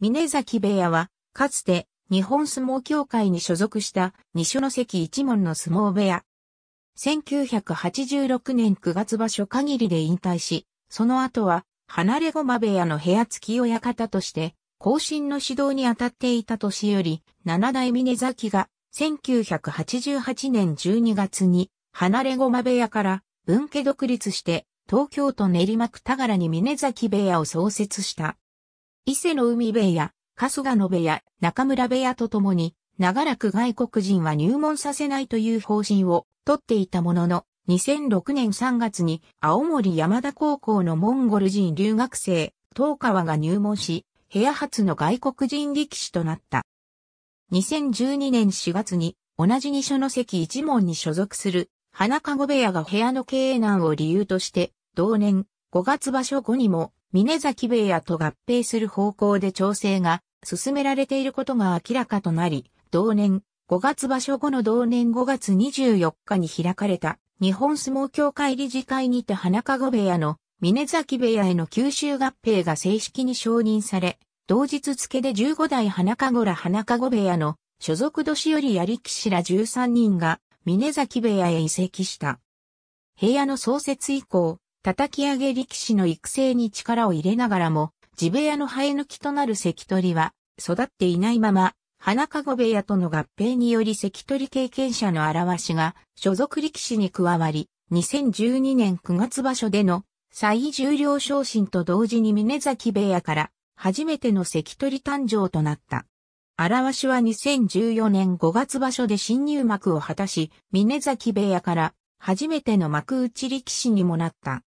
峰崎部屋は、かつて、日本相撲協会に所属した西の関一門の相撲部屋。1986年9月場所限りで引退し、その後は、離れ駒部屋の部屋付き親方として、後進の指導に当たっていた年より、七代峰崎が、1988年12月に、離れ駒部屋から、分家独立して、東京都練馬区田柄に峰崎部屋を創設した。伊勢の海部屋、春日野部屋、中村部屋とともに、長らく外国人は入門させないという方針を取っていたものの、2006年3月に青森山田高校のモンゴル人留学生、東川が入門し、部屋初の外国人力士となった。2012年4月に同じ二所の関一門に所属する花籠部屋が部屋の経営難を理由として、同年5月場所後にも峰崎部屋と合併する方向で調整が進められていることが明らかとなり、同年5月場所後の同年5月24日に開かれた日本相撲協会理事会にて花籠部屋の峰崎部屋への吸収合併が正式に承認され、同日付で15代花籠ら花籠部屋の所属年寄りや力士ら13人が峰崎部屋へ移籍した。部屋の創設以降、叩き上げ力士の育成に力を入れながらも、地部屋の生え抜きとなる関取は、育っていないまま、花籠部屋との合併により関取経験者の表しが、所属力士に加わり、2012年9月場所での、最重量昇進と同時に峰崎部屋から、初めての関取誕生となった。表しは2014年5月場所で新入幕を果たし、峰崎部屋から初めての幕内力士にもなった。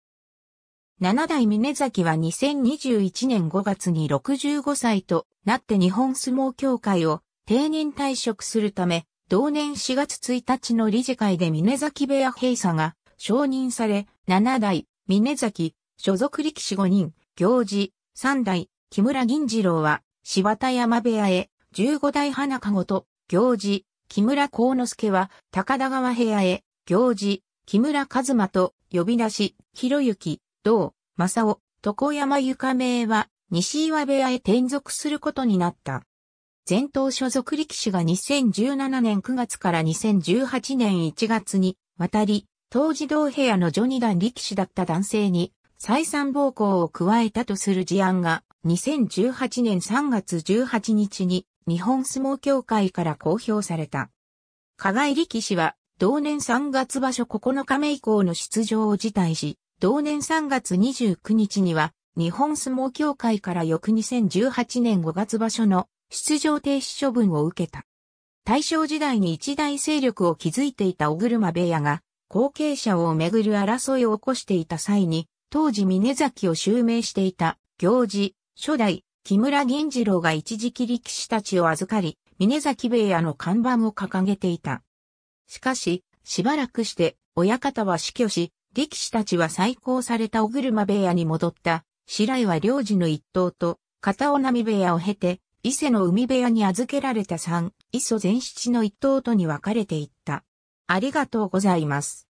七代峰崎は2021年5月に65歳となって日本相撲協会を定年退職するため、同年4月1日の理事会で峰崎部屋閉鎖が承認され、七代、峰崎、所属力士5人、行事、三代、木村銀次郎は柴田山部屋へ、15代花籠と行事、木村幸之助は高田川部屋へ、行事、木村和馬と呼び出し、ひろゆき、同、正雄、床山床名は、西岩部屋へ転属することになった。前頭所属力士が2017年9月から2018年1月に渡り、当時同部屋のジョニダン力士だった男性に再三暴行を加えたとする事案が2018年3月18日に日本相撲協会から公表された。加害力士は同年3月場所9日目以降の出場を辞退し、同年3月29日には、日本相撲協会から翌2018年5月場所の出場停止処分を受けた。大正時代に一大勢力を築いていた小車部屋が、後継者をめぐる争いを起こしていた際に、当時峰崎を襲名していた、行事、初代、木村銀次郎が一時期力士たちを預かり、峰崎部屋の看板を掲げていた。しかし、しばらくして、親方は死去し、力士たちは再興された小車部屋に戻った。白井は領事の一党と、片尾波部屋を経て、伊勢の海部屋に預けられた三、伊勢全七の一党とに分かれていった。ありがとうございます。